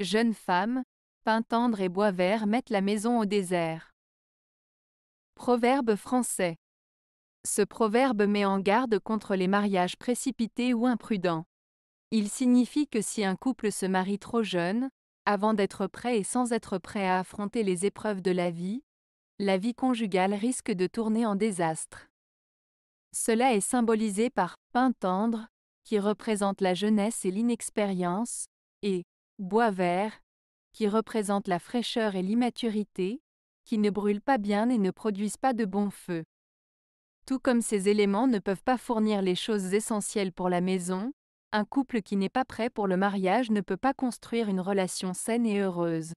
Jeune femme, pain tendre et bois vert mettent la maison au désert. Proverbe français. Ce proverbe met en garde contre les mariages précipités ou imprudents. Il signifie que si un couple se marie trop jeune, avant d'être prêt et sans être prêt à affronter les épreuves de la vie, la vie conjugale risque de tourner en désastre. Cela est symbolisé par pain tendre, qui représente la jeunesse et l'inexpérience, et bois vert, qui représente la fraîcheur et l'immaturité, qui ne brûlent pas bien et ne produisent pas de bon feu. Tout comme ces éléments ne peuvent pas fournir les choses essentielles pour la maison, un couple qui n'est pas prêt pour le mariage ne peut pas construire une relation saine et heureuse.